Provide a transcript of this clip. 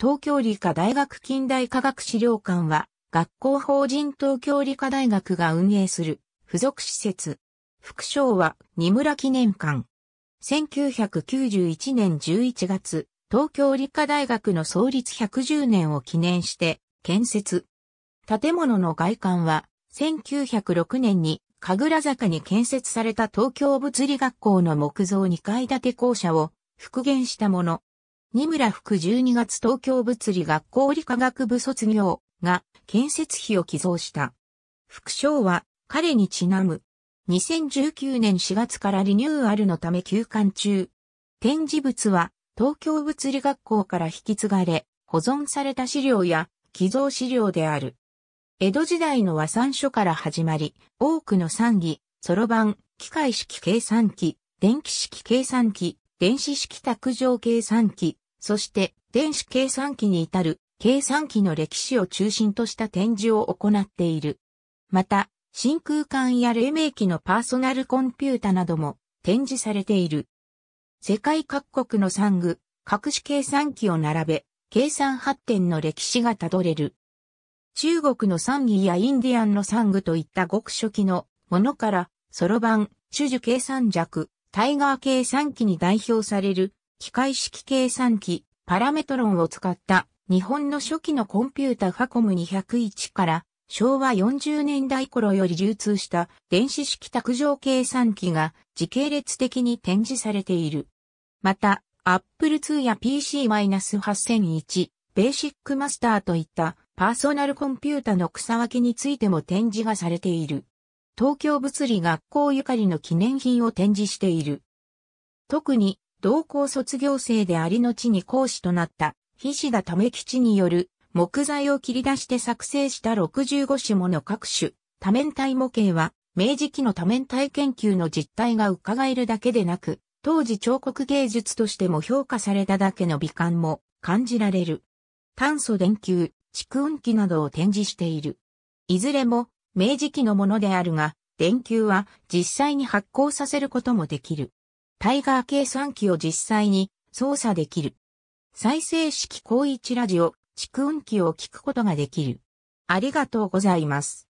東京理科大学近代科学資料館は、学校法人東京理科大学が運営する付属施設。副賞は二村記念館。1991年11月、東京理科大学の創立110年を記念して建設。建物の外観は、1906年に神楽坂に建設された東京物理学校の木造2階建て校舎を復元したもの。二村福12月東京物理学校理科学部卒業が建設費を寄贈した。副賞は彼にちなむ。2019年4月からリニューアルのため休館中。展示物は東京物理学校から引き継がれ保存された資料や寄贈資料である。江戸時代の和算書から始まり、多くの算儀、そろばん、機械式計算機、電気式計算機、電子式卓上計算機、そして電子計算機に至る計算機の歴史を中心とした展示を行っている。また、真空管や黎明期のパーソナルコンピュータなども展示されている。世界各国の産具、各種計算機を並べ、計算発展の歴史がたどれる。中国の産儀やインディアンの産具といった極初期のものから、ソロ版、種樹計算弱、タイガー計算機に代表される機械式計算機、パラメトロンを使った日本の初期のコンピュータファコム201から昭和40年代頃より流通した電子式卓上計算機が時系列的に展示されている。また、Apple II や PC-8001、ベーシックマスターといったパーソナルコンピュータの草分けについても展示がされている。東京物理学校ゆかりの記念品を展示している。特に同校卒業生であり後に講師となった、菱田め吉による、木材を切り出して作成した65種もの各種、多面体模型は、明治期の多面体研究の実態が伺えるだけでなく、当時彫刻芸術としても評価されただけの美観も感じられる。炭素電球、蓄音機などを展示している。いずれも明治期のものであるが、電球は実際に発光させることもできる。タイガー計算機を実際に操作できる。再生式高一ラジオ、蓄音機を聞くことができる。ありがとうございます。